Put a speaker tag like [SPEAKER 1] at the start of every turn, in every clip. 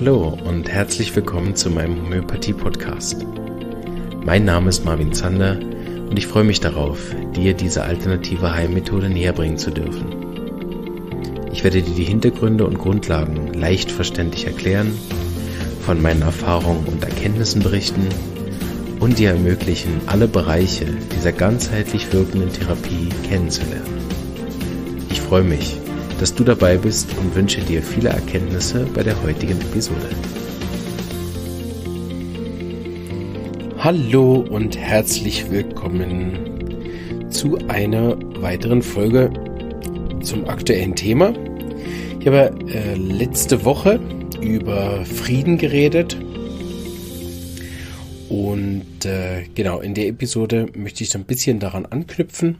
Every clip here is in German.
[SPEAKER 1] Hallo und herzlich willkommen zu meinem Homöopathie-Podcast. Mein Name ist Marvin Zander und ich freue mich darauf, dir diese alternative Heilmethode näherbringen zu dürfen. Ich werde dir die Hintergründe und Grundlagen leicht verständlich erklären, von meinen Erfahrungen und Erkenntnissen berichten und dir ermöglichen, alle Bereiche dieser ganzheitlich wirkenden Therapie kennenzulernen. Ich freue mich, dass du dabei bist und wünsche dir viele Erkenntnisse bei der heutigen Episode. Hallo und herzlich willkommen zu einer weiteren Folge zum aktuellen Thema. Ich habe äh, letzte Woche über Frieden geredet und äh, genau in der Episode möchte ich so ein bisschen daran anknüpfen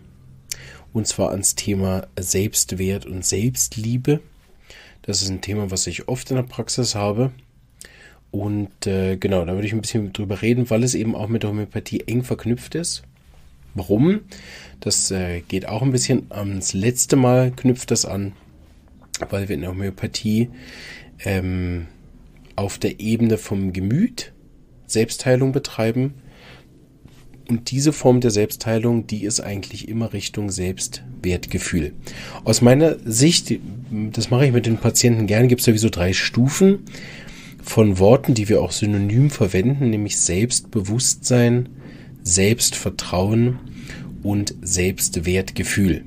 [SPEAKER 1] und zwar ans Thema Selbstwert und Selbstliebe. Das ist ein Thema, was ich oft in der Praxis habe. Und äh, genau, da würde ich ein bisschen drüber reden, weil es eben auch mit der Homöopathie eng verknüpft ist. Warum? Das äh, geht auch ein bisschen ans letzte Mal knüpft das an, weil wir in der Homöopathie ähm, auf der Ebene vom Gemüt Selbstheilung betreiben und diese Form der Selbstheilung, die ist eigentlich immer Richtung Selbstwertgefühl. Aus meiner Sicht, das mache ich mit den Patienten gerne, gibt es sowieso drei Stufen von Worten, die wir auch synonym verwenden, nämlich Selbstbewusstsein, Selbstvertrauen und Selbstwertgefühl.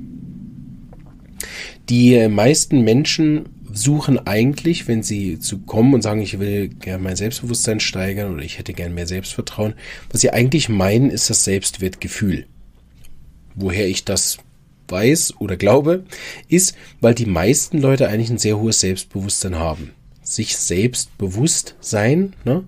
[SPEAKER 1] Die meisten Menschen suchen eigentlich, wenn sie zu kommen und sagen, ich will gerne mein Selbstbewusstsein steigern oder ich hätte gern mehr Selbstvertrauen, was sie eigentlich meinen, ist das Selbstwertgefühl. Woher ich das weiß oder glaube, ist, weil die meisten Leute eigentlich ein sehr hohes Selbstbewusstsein haben. Sich selbstbewusst sein, ne?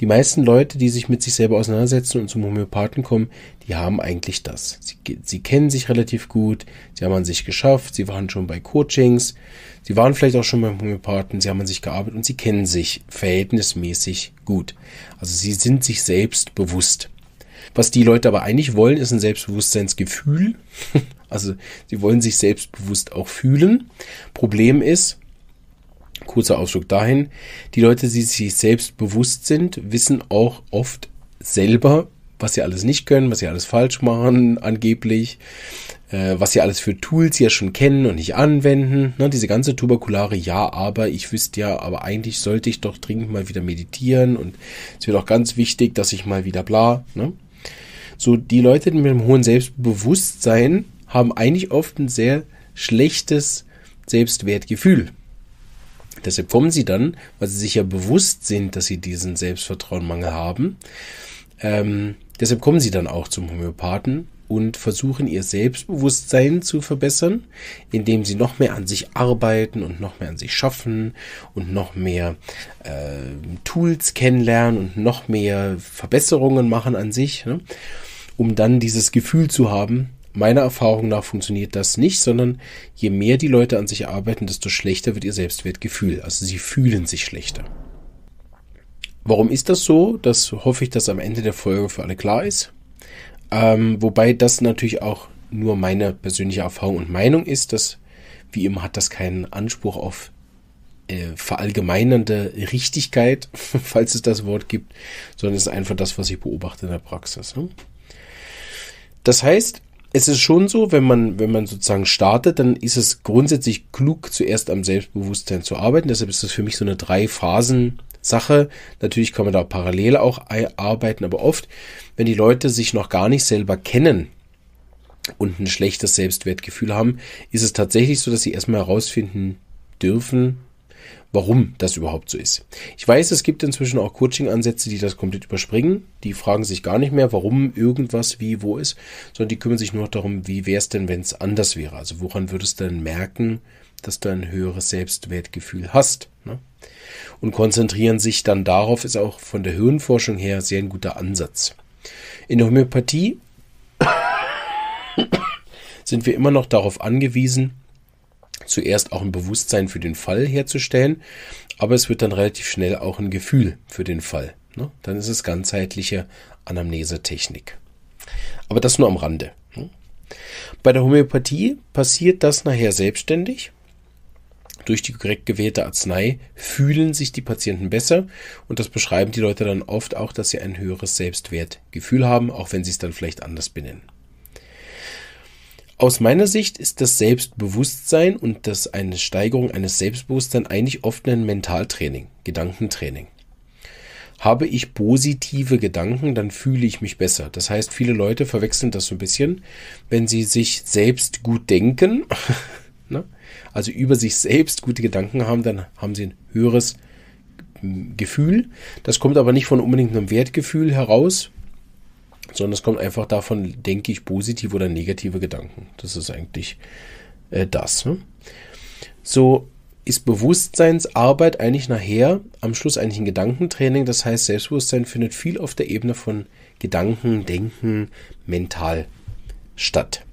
[SPEAKER 1] Die meisten Leute, die sich mit sich selber auseinandersetzen und zum Homöopathen kommen, die haben eigentlich das. Sie, sie kennen sich relativ gut, sie haben an sich geschafft, sie waren schon bei Coachings, sie waren vielleicht auch schon beim Homöopathen, sie haben an sich gearbeitet und sie kennen sich verhältnismäßig gut. Also sie sind sich selbst bewusst. Was die Leute aber eigentlich wollen, ist ein Selbstbewusstseinsgefühl. Also sie wollen sich selbstbewusst auch fühlen. Problem ist, kurzer Ausflug dahin. Die Leute, die sich selbst bewusst sind, wissen auch oft selber, was sie alles nicht können, was sie alles falsch machen, angeblich, äh, was sie alles für Tools ja schon kennen und nicht anwenden. Ne, diese ganze Tuberkulare, ja, aber ich wüsste ja, aber eigentlich sollte ich doch dringend mal wieder meditieren und es wird auch ganz wichtig, dass ich mal wieder bla. Ne? So, die Leute mit einem hohen Selbstbewusstsein haben eigentlich oft ein sehr schlechtes Selbstwertgefühl. Deshalb kommen sie dann, weil sie sich ja bewusst sind, dass sie diesen Selbstvertrauenmangel haben. Ähm, deshalb kommen sie dann auch zum Homöopathen und versuchen ihr Selbstbewusstsein zu verbessern, indem sie noch mehr an sich arbeiten und noch mehr an sich schaffen und noch mehr äh, Tools kennenlernen und noch mehr Verbesserungen machen an sich, ne? um dann dieses Gefühl zu haben, meiner Erfahrung nach funktioniert das nicht, sondern je mehr die Leute an sich arbeiten, desto schlechter wird ihr Selbstwertgefühl. Also sie fühlen sich schlechter. Warum ist das so? Das hoffe ich, dass am Ende der Folge für alle klar ist. Ähm, wobei das natürlich auch nur meine persönliche Erfahrung und Meinung ist, dass wie immer hat das keinen Anspruch auf äh, verallgemeinernde Richtigkeit, falls es das Wort gibt, sondern es ist einfach das, was ich beobachte in der Praxis. Ne? Das heißt, es ist schon so, wenn man, wenn man sozusagen startet, dann ist es grundsätzlich klug, zuerst am Selbstbewusstsein zu arbeiten. Deshalb ist das für mich so eine Drei-Phasen-Sache. Natürlich kann man da parallel auch arbeiten, aber oft, wenn die Leute sich noch gar nicht selber kennen, und ein schlechtes Selbstwertgefühl haben, ist es tatsächlich so, dass sie erstmal herausfinden dürfen, warum das überhaupt so ist. Ich weiß, es gibt inzwischen auch Coaching-Ansätze, die das komplett überspringen. Die fragen sich gar nicht mehr, warum irgendwas wie wo ist, sondern die kümmern sich nur darum, wie wäre es denn, wenn es anders wäre. Also woran würdest du denn merken, dass du ein höheres Selbstwertgefühl hast? Ne? Und konzentrieren sich dann darauf, ist auch von der Hirnforschung her sehr ein guter Ansatz. In der Homöopathie sind wir immer noch darauf angewiesen, zuerst auch ein Bewusstsein für den Fall herzustellen, aber es wird dann relativ schnell auch ein Gefühl für den Fall. Ne? Dann ist es ganzheitliche Anamnesetechnik. Aber das nur am Rande. Ne? Bei der Homöopathie passiert das nachher selbstständig. Durch die korrekt gewählte Arznei fühlen sich die Patienten besser und das beschreiben die Leute dann oft auch, dass sie ein höheres Selbstwertgefühl haben, auch wenn sie es dann vielleicht anders benennen. Aus meiner Sicht ist das Selbstbewusstsein und das eine Steigerung eines Selbstbewusstseins eigentlich oft ein Mentaltraining, Gedankentraining. Habe ich positive Gedanken, dann fühle ich mich besser. Das heißt, viele Leute verwechseln das so ein bisschen, wenn sie sich selbst gut denken, ne? also über sich selbst gute Gedanken haben, dann haben sie ein höheres Gefühl. Das kommt aber nicht von unbedingt einem Wertgefühl heraus, sondern es kommt einfach davon, denke ich, positive oder negative Gedanken. Das ist eigentlich äh, das. Ne? So ist Bewusstseinsarbeit eigentlich nachher am Schluss eigentlich ein Gedankentraining. Das heißt, Selbstbewusstsein findet viel auf der Ebene von Gedanken, Denken, mental statt.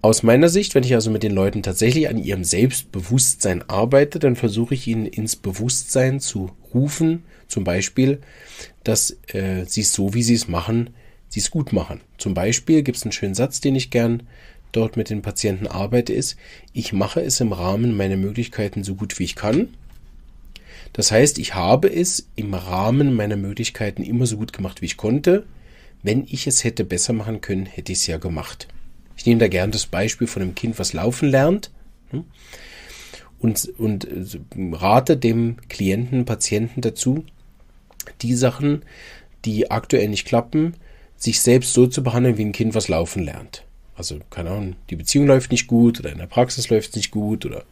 [SPEAKER 1] Aus meiner Sicht, wenn ich also mit den Leuten tatsächlich an ihrem Selbstbewusstsein arbeite, dann versuche ich ihnen ins Bewusstsein zu rufen, zum Beispiel, dass äh, sie es so, wie sie es machen, sie es gut machen. Zum Beispiel gibt es einen schönen Satz, den ich gern dort mit den Patienten arbeite, ist, ich mache es im Rahmen meiner Möglichkeiten so gut wie ich kann. Das heißt, ich habe es im Rahmen meiner Möglichkeiten immer so gut gemacht, wie ich konnte. Wenn ich es hätte besser machen können, hätte ich es ja gemacht. Ich nehme da gern das Beispiel von einem Kind, was laufen lernt ne? und, und äh, rate dem Klienten, Patienten dazu, die Sachen, die aktuell nicht klappen, sich selbst so zu behandeln wie ein Kind, was laufen lernt. Also, keine Ahnung, die Beziehung läuft nicht gut oder in der Praxis läuft es nicht gut oder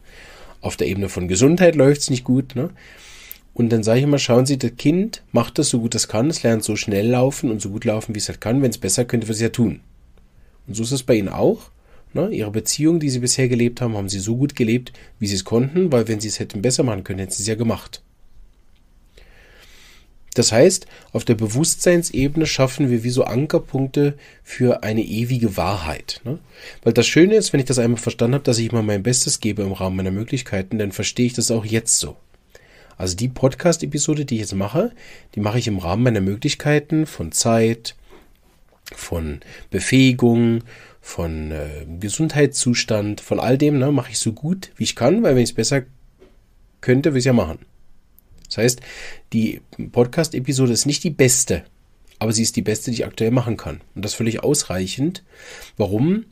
[SPEAKER 1] auf der Ebene von Gesundheit läuft es nicht gut. Ne? Und dann sage ich immer, schauen Sie, das Kind macht das so gut es kann, es lernt so schnell laufen und so gut laufen, wie es halt kann. Wenn es besser könnte, würde es ja tun. Und so ist es bei Ihnen auch. Ne? Ihre Beziehung, die Sie bisher gelebt haben, haben Sie so gut gelebt, wie Sie es konnten, weil wenn Sie es hätten besser machen können, hätten Sie es ja gemacht. Das heißt, auf der Bewusstseinsebene schaffen wir wie so Ankerpunkte für eine ewige Wahrheit. Ne? Weil das Schöne ist, wenn ich das einmal verstanden habe, dass ich immer mein Bestes gebe im Rahmen meiner Möglichkeiten, dann verstehe ich das auch jetzt so. Also die Podcast-Episode, die ich jetzt mache, die mache ich im Rahmen meiner Möglichkeiten von Zeit, von Befähigung, von äh, Gesundheitszustand, von all dem, ne, mache ich so gut, wie ich kann, weil wenn ich es besser könnte, will ich es ja machen. Das heißt, die Podcast-Episode ist nicht die beste, aber sie ist die beste, die ich aktuell machen kann. Und das völlig ausreichend. Warum?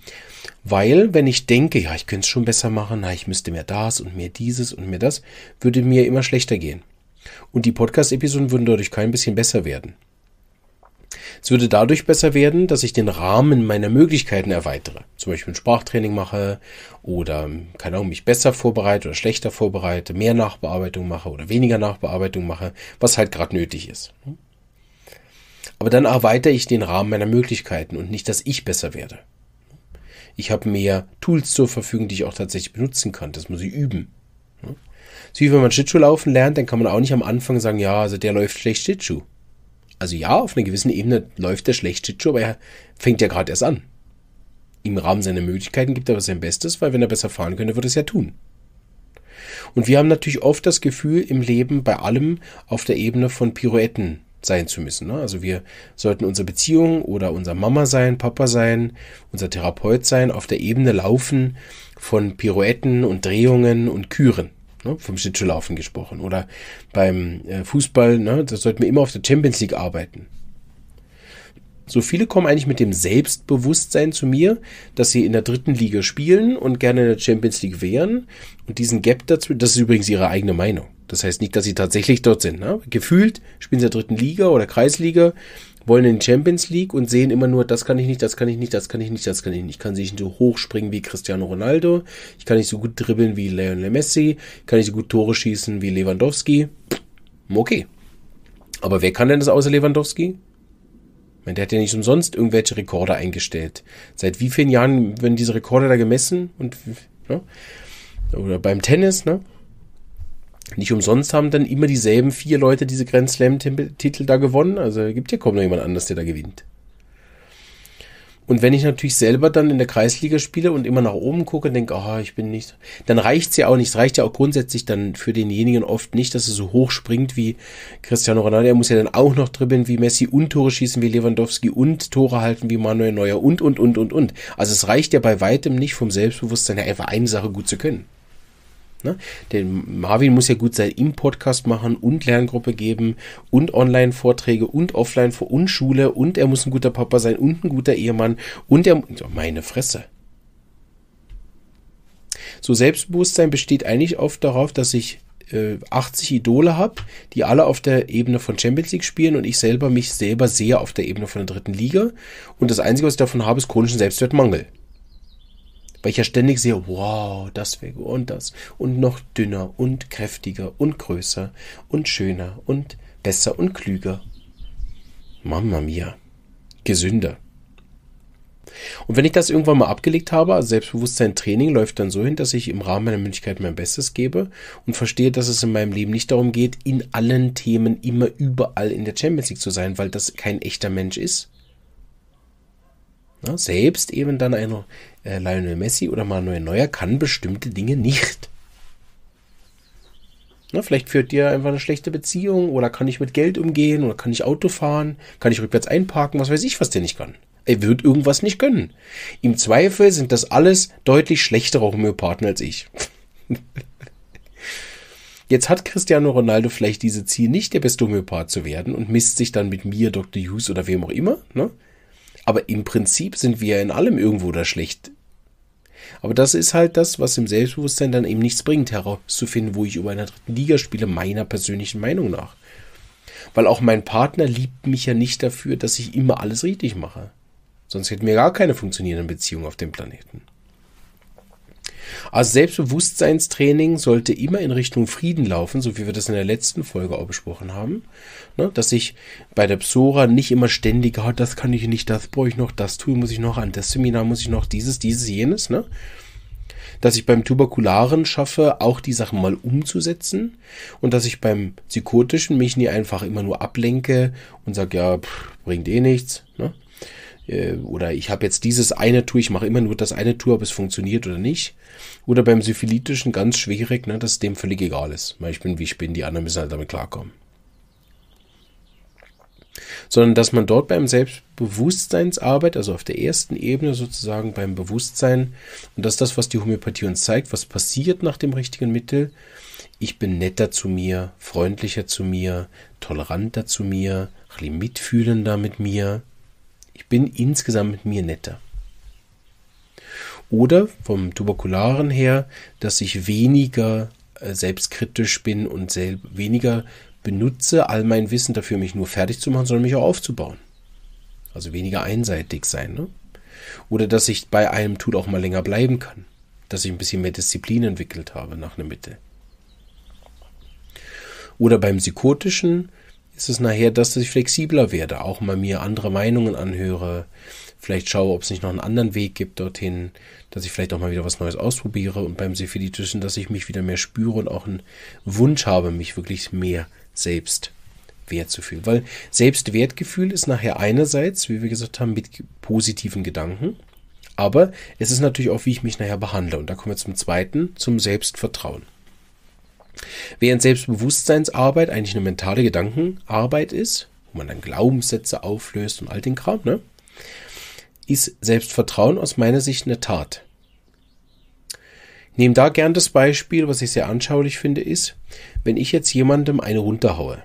[SPEAKER 1] Weil, wenn ich denke, ja, ich könnte es schon besser machen, na, ich müsste mehr das und mehr dieses und mehr das, würde mir immer schlechter gehen. Und die Podcast-Episoden würden dadurch kein bisschen besser werden. Es würde dadurch besser werden, dass ich den Rahmen meiner Möglichkeiten erweitere. Zum Beispiel ein Sprachtraining mache oder, keine Ahnung, mich besser vorbereite oder schlechter vorbereite, mehr Nachbearbeitung mache oder weniger Nachbearbeitung mache, was halt gerade nötig ist. Aber dann erweitere ich den Rahmen meiner Möglichkeiten und nicht, dass ich besser werde. Ich habe mehr Tools zur Verfügung, die ich auch tatsächlich benutzen kann. Das muss ich üben. So wie wenn man Schlittschuh laufen lernt, dann kann man auch nicht am Anfang sagen, ja, also der läuft schlecht Schlittschuh. Also ja, auf einer gewissen Ebene läuft der schlecht Chicho, aber er fängt ja gerade erst an. Im Rahmen seiner Möglichkeiten gibt er aber sein Bestes, weil wenn er besser fahren könnte, würde er es ja tun. Und wir haben natürlich oft das Gefühl, im Leben bei allem auf der Ebene von Pirouetten sein zu müssen. Ne? Also wir sollten unsere Beziehung oder unser Mama sein, Papa sein, unser Therapeut sein, auf der Ebene laufen von Pirouetten und Drehungen und Küren ne, vom Schlittschuhlaufen gesprochen, oder beim äh, Fußball, ne, das sollten wir immer auf der Champions League arbeiten. So viele kommen eigentlich mit dem Selbstbewusstsein zu mir, dass sie in der dritten Liga spielen und gerne in der Champions League wären. Und diesen Gap dazu, das ist übrigens ihre eigene Meinung. Das heißt nicht, dass sie tatsächlich dort sind. Ne? Gefühlt spielen sie in der dritten Liga oder Kreisliga, wollen in Champions League und sehen immer nur, das kann ich nicht, das kann ich nicht, das kann ich nicht, das kann ich nicht. Ich kann nicht so hoch springen wie Cristiano Ronaldo, ich kann nicht so gut dribbeln wie Lionel Messi, ich kann nicht so gut Tore schießen wie Lewandowski. Okay. Aber wer kann denn das außer Lewandowski? Ich Der hat ja nicht umsonst irgendwelche Rekorde eingestellt. Seit wie vielen Jahren werden diese Rekorde da gemessen? Und, ne? Oder beim Tennis, ne? Nicht umsonst haben dann immer dieselben vier Leute diese Grand Slam-Titel da gewonnen. Also gibt ja kaum noch jemand anders, der da gewinnt. Und wenn ich natürlich selber dann in der Kreisliga spiele und immer nach oben gucke und denke, ah, oh, ich bin nicht, dann reicht's ja auch nicht. Es reicht ja auch grundsätzlich dann für denjenigen oft nicht, dass er so hoch springt wie Cristiano Ronaldo. Er muss ja dann auch noch dribbeln wie Messi und Tore schießen wie Lewandowski und Tore halten wie Manuel Neuer und, und, und, und, und. Also es reicht ja bei weitem nicht vom Selbstbewusstsein her einfach eine Sache gut zu können. Ne? Denn Marvin muss ja gut sein im Podcast machen und Lerngruppe geben und Online-Vorträge und Offline und Schule und er muss ein guter Papa sein und ein guter Ehemann und er. Oh, meine Fresse. So Selbstbewusstsein besteht eigentlich oft darauf, dass ich 80 äh, Idole habe, die alle auf der Ebene von Champions League spielen und ich selber mich selber sehe auf der Ebene von der dritten Liga. Und das Einzige, was ich davon habe, ist chronischen Selbstwertmangel. Weil ich ja ständig sehe, wow, das wäre und das und noch dünner und kräftiger und größer und schöner und besser und klüger. Mama mia, gesünder. Und wenn ich das irgendwann mal abgelegt habe, also Selbstbewusstsein-Training läuft dann so hin, dass ich im Rahmen meiner Möglichkeit mein Bestes gebe und verstehe, dass es in meinem Leben nicht darum geht, in allen Themen immer überall in der Champions League zu sein, weil das kein echter Mensch ist. Ja, ne? selbst eben dann ein äh, Lionel Messi oder Manuel Neuer kann bestimmte Dinge nicht. Na, ne, vielleicht führt dir einfach eine schlechte Beziehung oder kann ich mit Geld umgehen oder kann ich Auto fahren, kann ich rückwärts einparken, was weiß ich, was der nicht kann. Er wird irgendwas nicht können. Im Zweifel sind das alles deutlich schlechtere Homöopathen als ich. Jetzt hat Cristiano Ronaldo vielleicht diese Ziel, nicht der beste Homöopath zu werden und misst sich dann mit mir, Dr. Hughes oder wem auch immer, ne? Aber im Prinzip sind wir ja in allem irgendwo da schlecht. Aber das ist halt das, was im Selbstbewusstsein dann eben nichts bringt, herauszufinden, wo ich über einer dritten Liga spiele, meiner persönlichen Meinung nach. Weil auch mein Partner liebt mich ja nicht dafür, dass ich immer alles richtig mache. Sonst hätten wir gar keine funktionierenden Beziehungen auf dem Planeten. Also Selbstbewusstseinstraining sollte immer in Richtung Frieden laufen, so wie wir das in der letzten Folge auch besprochen haben. Ne? Dass ich bei der Psora nicht immer ständig, oh, das kann ich nicht, das brauche ich noch, das tun muss ich noch, an das Seminar muss ich noch, dieses, dieses, jenes. Ne? dass ich beim Tuberkularen schaffe, auch die Sachen mal umzusetzen und dass ich beim Psychotischen mich nie einfach immer nur ablenke und sage, ja, pff, bringt eh nichts, ne? Äh, oder ich habe jetzt dieses eine Tour, ich mache immer nur das eine Tour, ob es funktioniert oder nicht. Oder beim Syphilitischen ganz schwierig, ne, dass dem völlig egal ist. Weil Ich bin wie ich bin, die anderen müssen halt damit klarkommen. Sondern dass man dort beim Selbstbewusstseinsarbeit, also auf der ersten Ebene sozusagen beim Bewusstsein, und dass das, was die Homöopathie uns zeigt, was passiert nach dem richtigen Mittel, ich bin netter zu mir, freundlicher zu mir, toleranter zu mir, mitfühlender mit mir, ich bin insgesamt mit mir netter. Oder vom Tuberkularen her, dass ich weniger äh, selbstkritisch bin und weniger benutze all mein Wissen dafür, mich nur fertig zu machen, sondern mich auch aufzubauen. Also weniger einseitig sein. Ne? Oder dass ich bei einem Tut auch mal länger bleiben kann. Dass ich ein bisschen mehr Disziplin entwickelt habe nach einer Mitte. Oder beim Psychotischen, ist es nachher, dass ich flexibler werde, auch mal mir andere Meinungen anhöre, vielleicht schaue, ob es nicht noch einen anderen Weg gibt dorthin, dass ich vielleicht auch mal wieder was Neues ausprobiere und beim Sephilitischen, dass ich mich wieder mehr spüre und auch einen Wunsch habe, mich wirklich mehr selbst Wert zu fühlen. Weil Selbstwertgefühl ist nachher einerseits, wie wir gesagt haben, mit positiven Gedanken, aber es ist natürlich auch, wie ich mich nachher behandle. Und da kommen wir zum zweiten, zum Selbstvertrauen. Während Selbstbewusstseinsarbeit eigentlich eine mentale Gedankenarbeit ist, wo man dann Glaubenssätze auflöst und all den Kram, ne? ist Selbstvertrauen aus meiner Sicht eine Tat. Nehme da gern das Beispiel, was ich sehr anschaulich finde, ist, wenn ich jetzt jemandem eine runterhaue.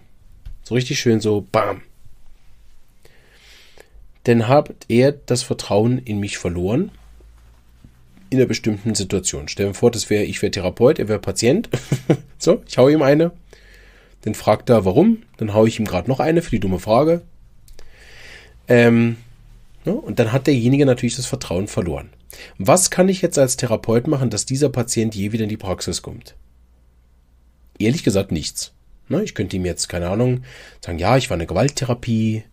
[SPEAKER 1] So richtig schön so, bam. Dann hat er das Vertrauen in mich verloren in einer bestimmten Situation. Stell dir vor, das wäre, ich wäre Therapeut, er wäre Patient. so, ich hau ihm eine. Dann fragt er, warum? Dann hau ich ihm gerade noch eine für die dumme Frage. Ähm, ja, ne, und dann hat derjenige natürlich das Vertrauen verloren. Was kann ich jetzt als Therapeut machen, dass dieser Patient je wieder in die Praxis kommt? Ehrlich gesagt nichts. Ne, ich könnte ihm jetzt, keine Ahnung, sagen, ja, ich war in der Gewalttherapie,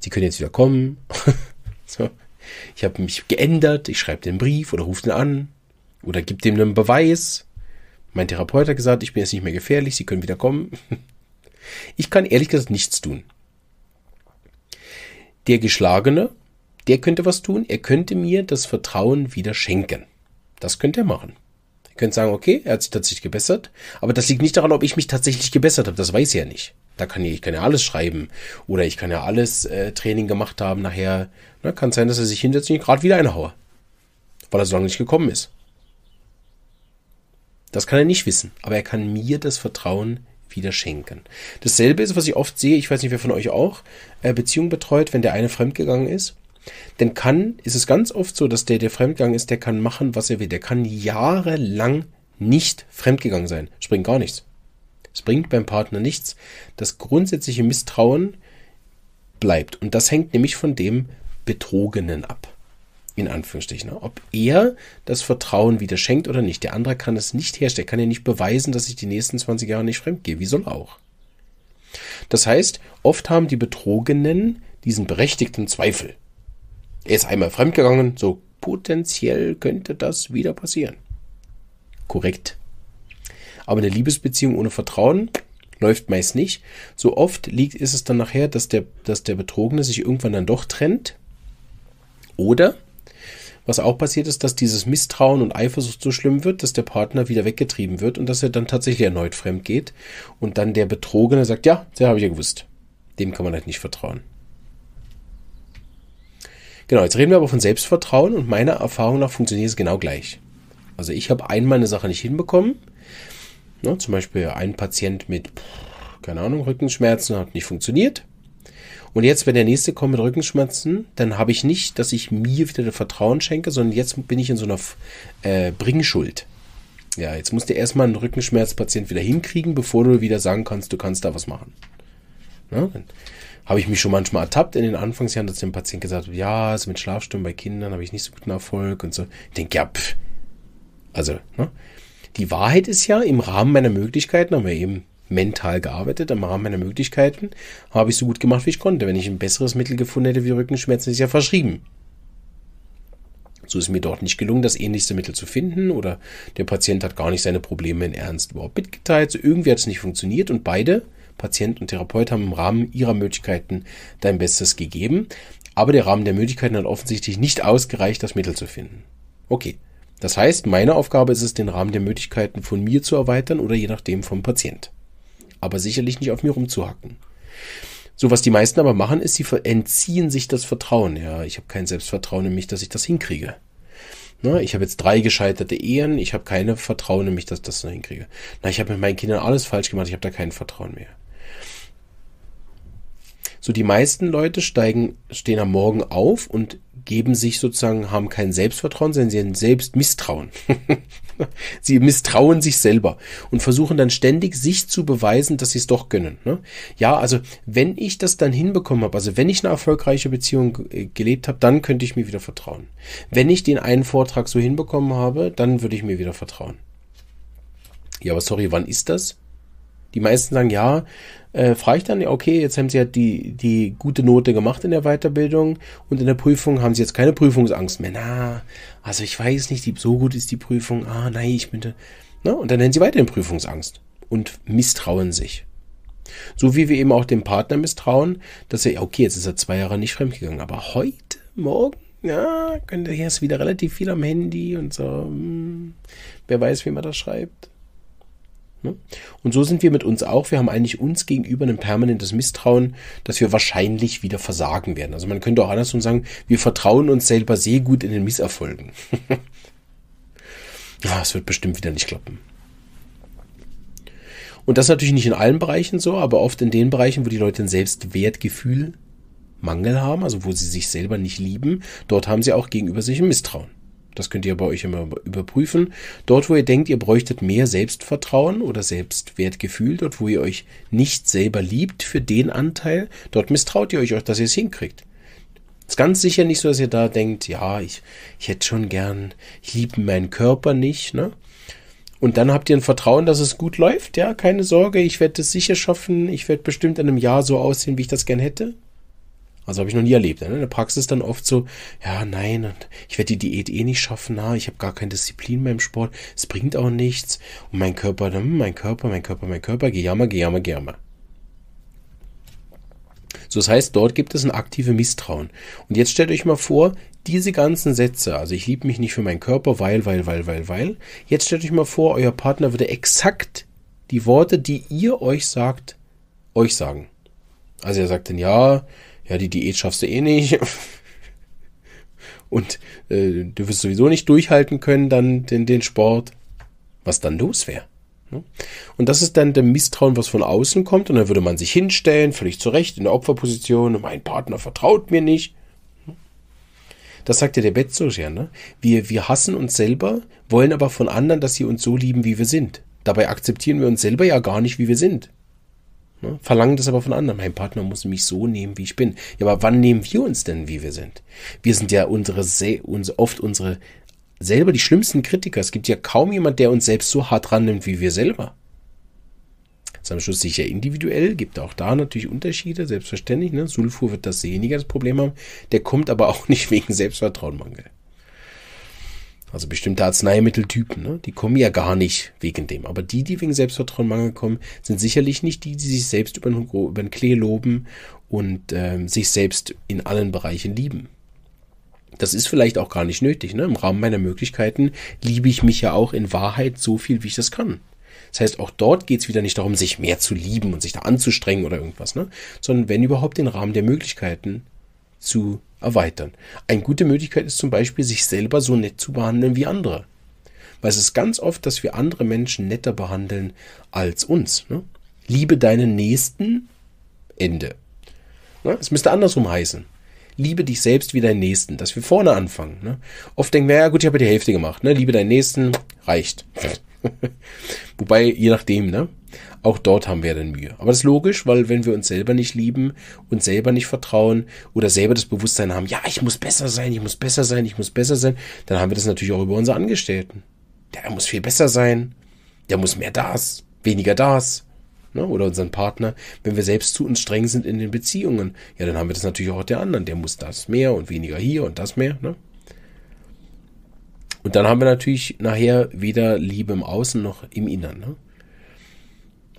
[SPEAKER 1] Sie können jetzt wieder kommen. so, ich habe mich geändert, ich schreibe den Brief oder rufe ihn an oder gebe dem einen Beweis. Mein Therapeut hat gesagt, ich bin jetzt nicht mehr gefährlich, Sie können wieder kommen. Ich kann ehrlich gesagt nichts tun. Der Geschlagene, der könnte was tun. Er könnte mir das Vertrauen wieder schenken. Das könnte er machen. Er könnte sagen, okay, er hat sich tatsächlich gebessert, aber das liegt nicht daran, ob ich mich tatsächlich gebessert habe, das weiß er nicht da kann ich, ich kann ja alles schreiben oder ich kann ja alles äh, Training gemacht haben nachher. Na, kann sein, dass er sich hinsetzt und gerade wieder einhaue, weil er so lange nicht gekommen ist. Das kann er nicht wissen, aber er kann mir das Vertrauen wieder schenken. Dasselbe ist, was ich oft sehe, ich weiß nicht, wer von euch auch äh, Beziehung betreut, wenn der eine fremdgegangen ist. Denn kann, ist es ganz oft so, dass der, der fremdgegangen ist, der kann machen, was er will. Der kann jahrelang nicht fremdgegangen sein. Springt gar nichts. Es bringt beim Partner nichts. Das grundsätzliche Misstrauen bleibt. Und das hängt nämlich von dem Betrogenen ab. In Anführungsstrichen. Ob er das Vertrauen wieder schenkt oder nicht. Der andere kann es nicht herstellen. Kann ja nicht beweisen, dass ich die nächsten 20 Jahre nicht fremd gehe. Wie soll auch? Das heißt, oft haben die Betrogenen diesen berechtigten Zweifel. Er ist einmal fremdgegangen, so potenziell könnte das wieder passieren. Korrekt. Aber eine Liebesbeziehung ohne Vertrauen läuft meist nicht. So oft liegt, ist es dann nachher, dass der, dass der Betrogene sich irgendwann dann doch trennt. Oder was auch passiert ist, dass dieses Misstrauen und Eifersucht so schlimm wird, dass der Partner wieder weggetrieben wird und dass er dann tatsächlich erneut fremd geht und dann der Betrogene sagt, ja, der habe ich ja gewusst. Dem kann man halt nicht vertrauen. Genau, jetzt reden wir aber von Selbstvertrauen und meiner Erfahrung nach funktioniert es genau gleich. Also ich habe einmal eine Sache nicht hinbekommen, Ne, zum Beispiel ein Patient mit, keine Ahnung, Rückenschmerzen hat nicht funktioniert. Und jetzt, wenn der nächste kommt mit Rückenschmerzen, dann habe ich nicht, dass ich mir wieder Vertrauen schenke, sondern jetzt bin ich in so einer äh, Bringschuld. Ja, jetzt musst du erstmal einen Rückenschmerzpatient wieder hinkriegen, bevor du wieder sagen kannst, du kannst da was machen. Ne? Dann habe ich mich schon manchmal ertappt in den Anfangsjahren, dass dem Patient gesagt habe, ja, also mit Schlafstimmen bei Kindern habe ich nicht so guten Erfolg und so. Ich denke, ja, pff. Also, ne? Die Wahrheit ist ja, im Rahmen meiner Möglichkeiten haben wir eben mental gearbeitet, im Rahmen meiner Möglichkeiten habe ich so gut gemacht, wie ich konnte. Wenn ich ein besseres Mittel gefunden hätte, wie Rückenschmerzen, ist ja verschrieben. So ist mir dort nicht gelungen, das ähnlichste Mittel zu finden oder der Patient hat gar nicht seine Probleme in Ernst überhaupt mitgeteilt. So irgendwie hat es nicht funktioniert und beide, Patient und Therapeut, haben im Rahmen ihrer Möglichkeiten dein Bestes gegeben. Aber der Rahmen der Möglichkeiten hat offensichtlich nicht ausgereicht, das Mittel zu finden. Okay, das heißt, meine Aufgabe ist es, den Rahmen der Möglichkeiten von mir zu erweitern oder je nachdem vom Patient. Aber sicherlich nicht auf mir rumzuhacken. So, was die meisten aber machen, ist, sie entziehen sich das Vertrauen. Ja, ich habe kein Selbstvertrauen in mich, dass ich das hinkriege. Na, ne, ich habe jetzt drei gescheiterte Ehen, ich habe keine Vertrauen in mich, dass ich das hinkriege. Na, ich habe mit meinen Kindern alles falsch gemacht, ich habe da kein Vertrauen mehr. So, die meisten Leute steigen, stehen am Morgen auf und geben sich sozusagen, haben kein Selbstvertrauen, sondern sie haben Selbstmisstrauen. sie misstrauen sich selber und versuchen dann ständig sich zu beweisen, dass sie es doch können. Ne? Ja, also wenn ich das dann hinbekommen habe, also wenn ich eine erfolgreiche Beziehung äh, gelebt habe, dann könnte ich mir wieder vertrauen. Wenn ich den einen Vortrag so hinbekommen habe, dann würde ich mir wieder vertrauen. Ja, aber sorry, wann ist das? Die meisten sagen, ja, äh, frage ich dann, ja, okay, jetzt haben sie ja halt die, die gute Note gemacht in der Weiterbildung und in der Prüfung haben sie jetzt keine Prüfungsangst mehr. Na, also ich weiß nicht, die, so gut ist die Prüfung, ah, nein, ich bin, na, und dann nennen sie weiterhin Prüfungsangst und misstrauen sich. So wie wir eben auch dem Partner misstrauen, dass er, okay, jetzt ist er zwei Jahre nicht fremdgegangen, aber heute, morgen, ja, könnte er jetzt wieder relativ viel am Handy und so, hm, wer weiß, wie man das schreibt. Ne? Und so sind wir mit uns auch. Wir haben eigentlich uns gegenüber ein permanentes Misstrauen, dass wir wahrscheinlich wieder versagen werden. Also man könnte auch andersrum sagen, wir vertrauen uns selber sehr gut in den Misserfolgen. Ja, es wird bestimmt wieder nicht klappen. Und das natürlich nicht in allen Bereichen so, aber oft in den Bereichen, wo die Leute ein Selbstwertgefühl Mangel haben, also wo sie sich selber nicht lieben, dort haben sie auch gegenüber sich ein Misstrauen. Das könnt ihr bei euch immer überprüfen. Dort, wo ihr denkt, ihr bräuchtet mehr Selbstvertrauen oder Selbstwertgefühl, dort, wo ihr euch nicht selber liebt für den Anteil, dort misstraut ihr euch dass ihr es hinkriegt. Es Ist ganz sicher nicht so, dass ihr da denkt, ja, ich, ich hätte schon gern, ich liebe meinen Körper nicht, ne? Und dann habt ihr ein Vertrauen, dass es gut läuft, ja, keine Sorge, ich werde es sicher schaffen, ich werde bestimmt in einem Jahr so aussehen, wie ich das gern hätte. Also habe ich noch nie erlebt. Ne? In der Praxis dann oft so, ja, nein, ich werde die Diät eh nicht schaffen, na, ich habe gar keine Disziplin beim Sport, es bringt auch nichts. Und mein Körper, hm, mein Körper, mein Körper, mein Körper, gejammer, gejammer, gejammer. So, das heißt, dort gibt es ein aktives Misstrauen. Und jetzt stellt euch mal vor, diese ganzen Sätze, also ich liebe mich nicht für meinen Körper, weil, weil, weil, weil, weil. Jetzt stellt euch mal vor, euer Partner würde exakt die Worte, die ihr euch sagt, euch sagen. Also er sagt dann, ja, ja, die Diät schaffst du eh nicht. Und äh, du wirst sowieso nicht durchhalten können, dann den, den Sport, was dann los wäre. Ne? Und das ist dann der Misstrauen, was von außen kommt. Und dann würde man sich hinstellen, völlig zurecht, in der Opferposition. Mein Partner vertraut mir nicht. Das sagt ja der Betzos ja. Ne? Wir, wir hassen uns selber, wollen aber von anderen, dass sie uns so lieben, wie wir sind. Dabei akzeptieren wir uns selber ja gar nicht, wie wir sind. Ne? Verlangen das aber von anderen. Mein Partner muss mich so nehmen, wie ich bin. Ja, aber wann nehmen wir uns denn, wie wir sind? Wir sind ja unsere, oft unsere selber die schlimmsten Kritiker. Es gibt ja kaum jemand, der uns selbst so hart rannimmt wie wir selber. Das ist am Schluss sicher individuell, gibt auch da natürlich Unterschiede, selbstverständlich. Ne? Sulfur wird das weniger das Problem haben. Der kommt aber auch nicht wegen Selbstvertrauenmangel. Also bestimmte Arzneimitteltypen, ne? die kommen ja gar nicht wegen dem. Aber die, die wegen Selbstvertrauenmangel kommen, sind sicherlich nicht die, die sich selbst über den, über den Klee loben und äh, sich selbst in allen Bereichen lieben. Das ist vielleicht auch gar nicht nötig. Ne? Im Rahmen meiner Möglichkeiten liebe ich mich ja auch in Wahrheit so viel, wie ich das kann. Das heißt, auch dort geht es wieder nicht darum, sich mehr zu lieben und sich da anzustrengen oder irgendwas, ne? sondern wenn überhaupt den Rahmen der Möglichkeiten zu erweitern. Eine gute Möglichkeit ist zum Beispiel, sich selber so nett zu behandeln wie andere. Weil es ist ganz oft, dass wir andere Menschen netter behandeln als uns. Ne? Liebe deinen Nächsten, Ende. Ne? Es müsste andersrum heißen. Liebe dich selbst wie deinen Nächsten, dass wir vorne anfangen. Ne? Oft denken wir, ja gut, ich habe die Hälfte gemacht. Ne? Liebe deinen Nächsten, reicht. Wobei, je nachdem, ne? Auch dort haben wir dann Mühe. Aber das ist logisch, weil wenn wir uns selber nicht lieben und selber nicht vertrauen oder selber das Bewusstsein haben, ja, ich muss besser sein, ich muss besser sein, ich muss besser sein, dann haben wir das natürlich auch über unsere Angestellten. Der muss viel besser sein, der muss mehr das, weniger das. Ne? Oder unseren Partner, wenn wir selbst zu uns streng sind in den Beziehungen, ja, dann haben wir das natürlich auch der anderen. Der muss das mehr und weniger hier und das mehr. Ne? Und dann haben wir natürlich nachher weder Liebe im Außen noch im Innern. Ne?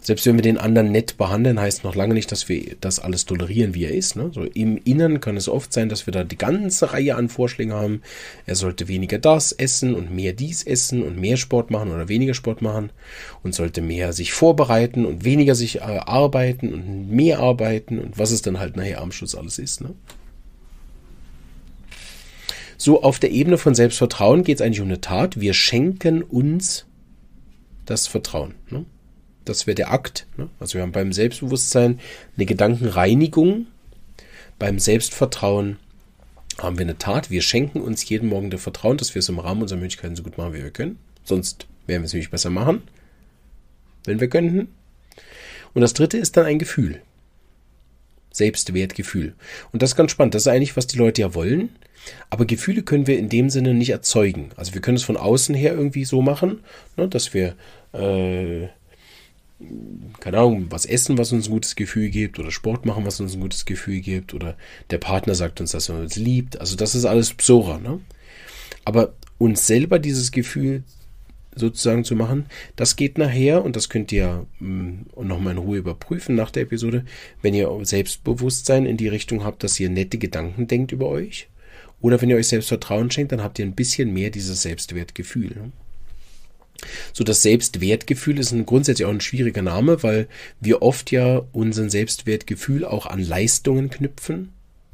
[SPEAKER 1] Selbst wenn wir den anderen nett behandeln, heißt noch lange nicht, dass wir das alles tolerieren, wie er ist. Ne? So Im Innern kann es oft sein, dass wir da die ganze Reihe an Vorschlägen haben. Er sollte weniger das essen und mehr dies essen und mehr Sport machen oder weniger Sport machen und sollte mehr sich vorbereiten und weniger sich äh, arbeiten und mehr arbeiten und was es dann halt nachher am Schluss alles ist. Ne? So auf der Ebene von Selbstvertrauen geht es eigentlich um eine Tat. Wir schenken uns das Vertrauen. Ne? Das wäre der Akt. Ne? Also wir haben beim Selbstbewusstsein eine Gedankenreinigung, beim Selbstvertrauen haben wir eine Tat. Wir schenken uns jeden Morgen das Vertrauen, dass wir es im Rahmen unserer Möglichkeiten so gut machen, wie wir können. Sonst werden wir es nämlich besser machen, wenn wir könnten. Und das dritte ist dann ein Gefühl. Selbstwertgefühl. Und das ist ganz spannend. Das ist eigentlich, was die Leute ja wollen. Aber Gefühle können wir in dem Sinne nicht erzeugen. Also wir können es von außen her irgendwie so machen, ne, dass wir äh, keine Ahnung, was essen, was uns ein gutes Gefühl gibt, oder Sport machen, was uns ein gutes Gefühl gibt, oder der Partner sagt uns, dass er uns liebt. Also das ist alles Psora, ne? Aber uns selber dieses Gefühl sozusagen zu machen, das geht nachher, und das könnt ihr mm, nochmal in Ruhe überprüfen nach der Episode, wenn ihr Selbstbewusstsein in die Richtung habt, dass ihr nette Gedanken denkt über euch. Oder wenn ihr euch Selbstvertrauen schenkt, dann habt ihr ein bisschen mehr dieses Selbstwertgefühl. Ne? So das Selbstwertgefühl ist ein grundsätzlich auch ein schwieriger Name, weil wir oft ja unseren Selbstwertgefühl auch an Leistungen knüpfen.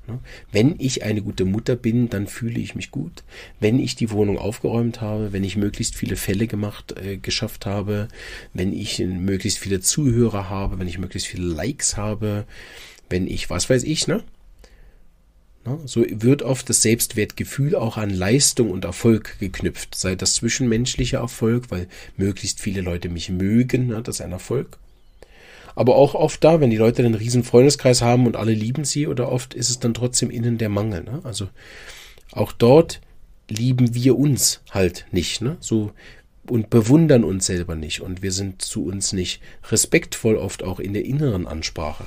[SPEAKER 1] Ne? Wenn ich eine gute Mutter bin, dann fühle ich mich gut. Wenn ich die Wohnung aufgeräumt habe, wenn ich möglichst viele Fälle gemacht, äh, geschafft habe, wenn ich möglichst viele Zuhörer habe, wenn ich möglichst viele Likes habe, wenn ich, was weiß ich, ne? Ne? So wird oft das Selbstwertgefühl auch an Leistung und Erfolg geknüpft, sei das zwischenmenschlicher Erfolg, weil möglichst viele Leute mich mögen, ne, das ist ein Erfolg. Aber auch oft da, wenn die Leute einen riesen Freundeskreis haben und alle lieben sie, oder oft ist es dann trotzdem innen der Mangel. Ne? Also auch dort lieben wir uns halt nicht, ne? So und bewundern uns selber nicht und wir sind zu uns nicht respektvoll oft auch in der inneren Ansprache.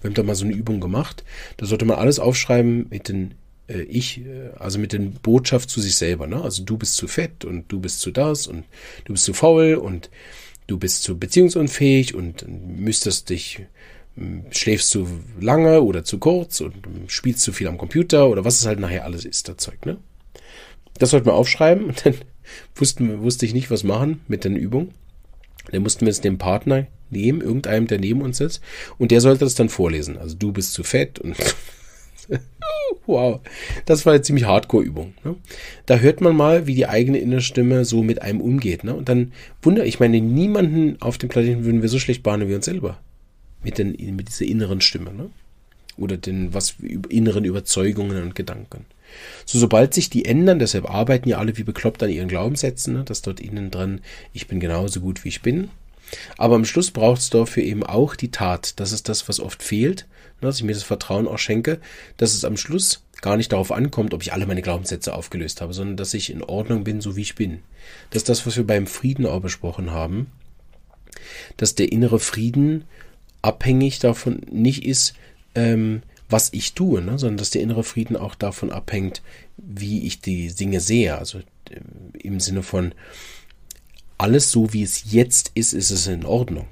[SPEAKER 1] Wir haben da mal so eine Übung gemacht. Da sollte man alles aufschreiben mit den äh, Ich, äh, also mit den Botschaft zu sich selber. Ne? Also du bist zu fett und du bist zu das und du bist zu faul und du bist zu beziehungsunfähig und äh, müsstest dich ähm, schläfst zu lange oder zu kurz und ähm, spielst zu viel am Computer oder was es halt nachher alles ist, das Zeug, ne? Das sollte man aufschreiben und dann wussten, wusste ich nicht, was machen mit den Übungen. Dann mussten wir es dem Partner nehmen, irgendeinem, der neben uns sitzt, und der sollte das dann vorlesen. Also du bist zu fett und wow, das war eine ziemlich Hardcore-Übung. Ne? Da hört man mal, wie die eigene innere Stimme so mit einem umgeht. Ne? Und dann wundere ich meine, niemanden auf dem Planeten würden wir so schlecht bahnen wie uns selber. Mit, den, mit dieser inneren Stimme. Ne? Oder den was inneren Überzeugungen und Gedanken. So, sobald sich die ändern, deshalb arbeiten ja alle wie bekloppt an ihren Glaubenssätzen, ne? dass dort innen drin, ich bin genauso gut wie ich bin. Aber am Schluss braucht es dafür eben auch die Tat. Das ist das, was oft fehlt, ne? dass ich mir das Vertrauen auch schenke, dass es am Schluss gar nicht darauf ankommt, ob ich alle meine Glaubenssätze aufgelöst habe, sondern dass ich in Ordnung bin, so wie ich bin. Das ist das, was wir beim Frieden auch besprochen haben, dass der innere Frieden abhängig davon nicht ist, ähm, was ich tue, ne? sondern dass der innere Frieden auch davon abhängt, wie ich die Dinge sehe. Also äh, im Sinne von, alles so, wie es jetzt ist, ist es in Ordnung.